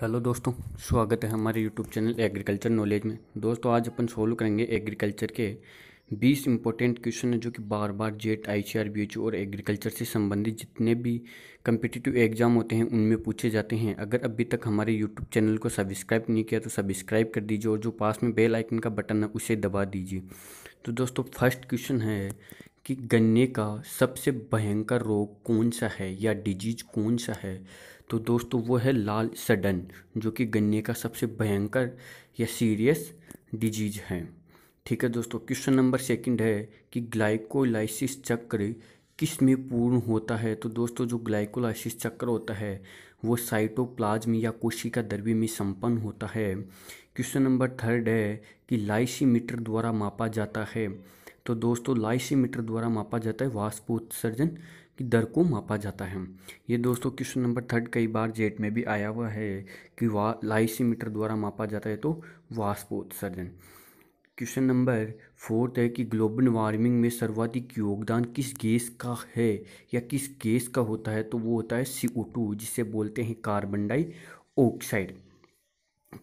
hello दोस्तों स्वागत है हमारे यूट्यूब चैनल एग्रीकल्चर नॉलेज में दोस्तों आज अपन सोल्व करेंगे एग्रीकल्चर के 20 इंपॉर्टेंट क्वेश्चन है जो कि बार बार जेट आई सी और एग्रीकल्चर से संबंधित जितने भी कम्पिटिटिव एग्जाम होते हैं उनमें पूछे जाते हैं अगर अभी तक हमारे यूट्यूब चैनल को सब्सक्राइब नहीं किया तो सब्सक्राइब कर दीजिए और जो पास में बेल आइकन का बटन है उसे दबा दीजिए तो दोस्तों फर्स्ट क्वेश्चन है कि गन्ने का सबसे भयंकर रोग कौन सा है या डिजीज कौन सा है तो दोस्तों वो है लाल सडन जो कि गन्ने का सबसे भयंकर या सीरियस डिजीज है ठीक है दोस्तों क्वेश्चन नंबर सेकंड है कि ग्लाइकोलाइसिस चक्र किस में पूर्ण होता है तो दोस्तों जो ग्लाइकोलाइसिस चक्र होता है वो साइटोप्लाज्म या कोशिका द्रव्य में संपन्न होता है क्वेश्चन नंबर थर्ड है कि लाइसीमीटर द्वारा मापा जाता है तो दोस्तों लाइसीमीटर द्वारा मापा जाता है वाष्पोत्सर्जन की दर को मापा जाता है ये दोस्तों क्वेश्चन नंबर थर्ड कई बार जेट में भी आया हुआ है कि वा लाइसीमीटर द्वारा मापा जाता है तो वाष्पोत्सर्जन क्वेश्चन नंबर फोर्थ है कि ग्लोबल वार्मिंग में सर्वाधिक योगदान किस गैस का है या किस गैस का होता है तो वो होता है सी ओ टू जिसे बोलते हैं carbon dioxide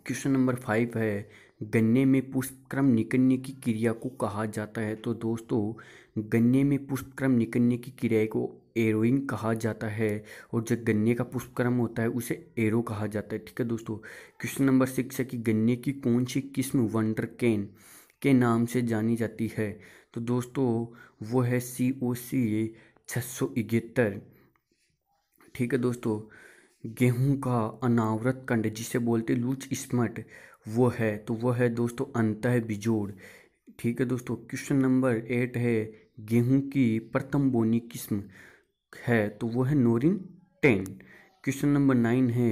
question number five है गन्ने में पुष्पक्रम निकलने की क्रिया को कहा जाता है तो दोस्तों गन्ने में पुष्पक्रम निकलने की क्रिया को एरोइंग कहा जाता है और जो गन्ने का पुष्पक्रम होता है उसे एरो कहा जाता है ठीक है दोस्तों क्वेश्चन नंबर सिक्स है कि गन्ने की कौन सी किस्म वंडर कैन के नाम से जानी जाती है तो दोस्तों वो है सी ओ सी ए छः सौ इकहत्तर ठीक है दोस्तों गेहूं का अनावृत कंड जिसे बोलते लूच स्मट वो है तो वो है दोस्तों अंत बिजोड़ ठीक है दोस्तों क्वेश्चन नंबर एट है गेहूं की प्रथम बोनी किस्म है तो वो है Norin ten question number nine है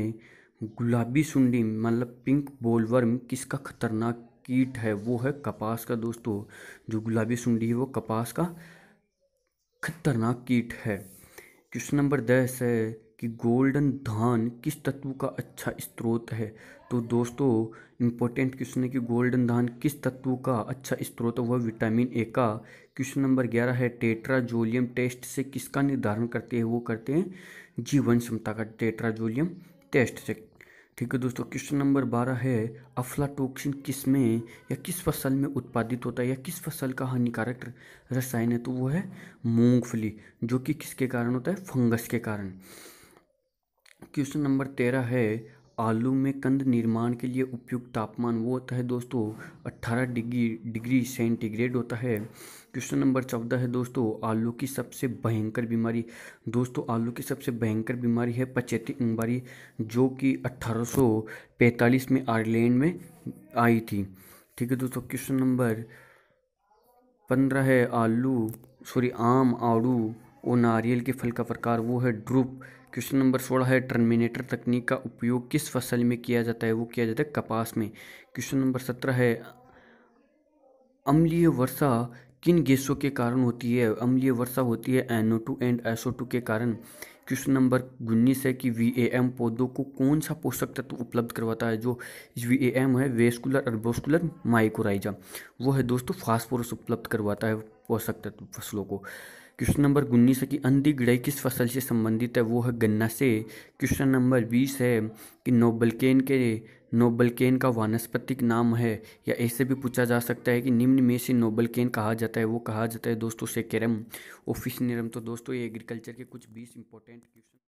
गुलाबी सुंडी मतलब पिंक बोलवर्म किसका खतरनाक कीट है वो है कपास का दोस्तों जो गुलाबी सुंडी है वो कपास का खतरनाक कीट है क्वेश्चन नंबर दस है कि गोल्डन धान किस तत्व का अच्छा स्रोत है तो दोस्तों इम्पोर्टेंट क्वेश्चन है कि गोल्डन धान किस तत्व का अच्छा स्रोत है वह विटामिन ए का क्वेश्चन नंबर ग्यारह है टेट्राजोलियम टेस्ट से किसका निर्धारण करते हैं वो करते हैं जीवन क्षमता का टेट्राजोलियम टेस्ट से ठीक है दोस्तों क्वेश्चन नंबर बारह है अफलाटोक्सिन किस में या किस फसल में उत्पादित होता है या किस फसल का हानिकारक रसायन है तो वो है मूंगफली जो कि किसके कारण होता है फंगस के कारण क्वेश्चन नंबर तेरह है आलू में कंद निर्माण के लिए उपयुक्त तापमान वो होता है दोस्तों अट्ठारह डिग्री डिग्री सेंटीग्रेड होता है क्वेश्चन नंबर चौदह है दोस्तों आलू की सबसे भयंकर बीमारी दोस्तों आलू की सबसे भयंकर बीमारी है पचेती बीमारी जो कि 1845 में आयरलैंड में आई थी ठीक है दोस्तों क्वेश्चन नंबर पंद्रह है आलू सॉरी आम आड़ू और नारियल के फल का प्रकार वो है ड्रुप क्वेश्चन नंबर सोलह है टर्मिनेटर तकनीक का उपयोग किस फसल में किया जाता है वो किया जाता है कपास में क्वेश्चन नंबर सत्रह है अम्लीय वर्षा किन गैसों के कारण होती है अम्लीय वर्षा होती है NO two and SO two के कारण क्वेश्चन नंबर उन्नीस है कि वी ए एम पौधों को कौन सा पोषक तत्व उपलब्ध करवाता है जो वी ए एम है वेस्कुलर अर्बोस्कुलर माइकोराइजा वो है दोस्तों फास्फोरस उपलब्ध करवाता है पोषक तत्व फसलों को क्वेश्चन नंबर उन्नीस है कि अंधी गड़ाई किस फसल से संबंधित है वो है गन्ना से क्वेश्चन नंबर बीस है कि नोबलकेन के नोबलकेन का वानस्पतिक नाम है या ऐसे भी पूछा जा सकता है कि निम्न में से नोबलकेन कहा जाता है वो कहा जाता है दोस्तों से सेकेरम ऑफिस निरम तो दोस्तों ये एग्रीकल्चर के कुछ बीस इंपॉर्टेंट क्वेश्चन